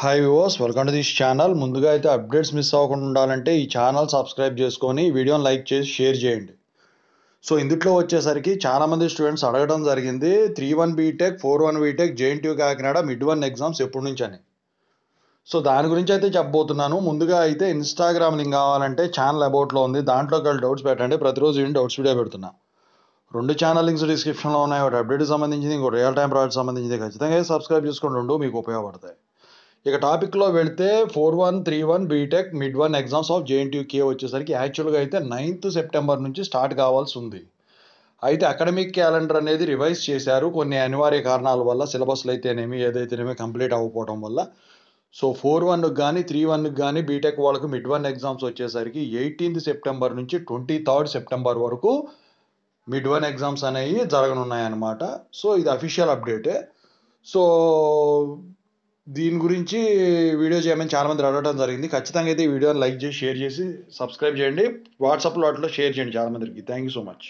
hi viewers welcome to this channel ముందుగా అయితే updates miss అవ్వకుండా ఉండాలంటే ఈ ఛానల్ సబ్స్క్రైబ్ చేసుకొని వీడియోని లైక్ చేసి షేర్ చేయండి సో ఇందుట్లో వచ్చేసరికి చాలామంది స్టూడెంట్స్ అడగడం జరిగింది three one B Tech four one B Tech JNTU Kakinada mid one exams ఎప్పటి నుంచి అని సో దాని గురించి అయితే చెప్పబోతున్నాను ముందుగా అయితే ఇన్స్టాగ్రామ్ లింక్ కావాలంటే ఛానల్ అబౌట్లో ఉంది దాంట్లో కలిసి డౌట్స్ పెట్టండి ప్రతిరోజు నేను డౌట్స్ వీడియో పెడుతున్నా రెండు ఛానల్ లింక్స్ డిస్క్రిప్షన్లో ఉన్నాయి ఒకటి అప్డేట్ సంబంధించింది ఇంకో రియల్ టైం ప్రాజెక్ట్ సంబంధించింది ఖచ్చితంగా సబ్స్క్రైబ్ చేసుకోండి రెండు మీకు ఉపయోగపడతాయి ఇక టాపిక్లో వెళితే four one three one B Tech mid one exams ఆఫ్ కే వచ్చేసరికి యాక్చువల్గా అయితే నైన్త్ సెప్టెంబర్ నుంచి స్టార్ట్ కావాల్సి ఉంది అయితే అకాడమిక్ క్యాలెండర్ అనేది రివైజ్ చేశారు కొన్ని అనివార్య కారణాల వల్ల సిలబస్లు అయితేనేమి ఏదైతేనేమి కంప్లీట్ అవ్వకపోవడం వల్ల సో ఫోర్ వన్కి కానీ త్రీ వన్కి కానీ బీటెక్ వాళ్ళకు మిడ్ వన్ ఎగ్జామ్స్ వచ్చేసరికి ఎయిటీన్త్ సెప్టెంబర్ నుంచి ట్వంటీ థర్డ్ సెప్టెంబర్ వరకు మిడ్ వన్ ఎగ్జామ్స్ అనేవి జరగనున్నాయన్నమాట సో ఇది అఫీషియల్ అప్డేటే సో దీని గురించి వీడియో చేయమని మంది అడగడం జరిగింది ఖచ్చితంగా అయితే ఈ వీడియోని లైక్ చేసి షేర్ చేసి సబ్స్క్రైబ్ చేయండి వాట్సాప్లో అట్లా షేర్ చేయండి మందికి థ్యాంక్ యూ సో మచ్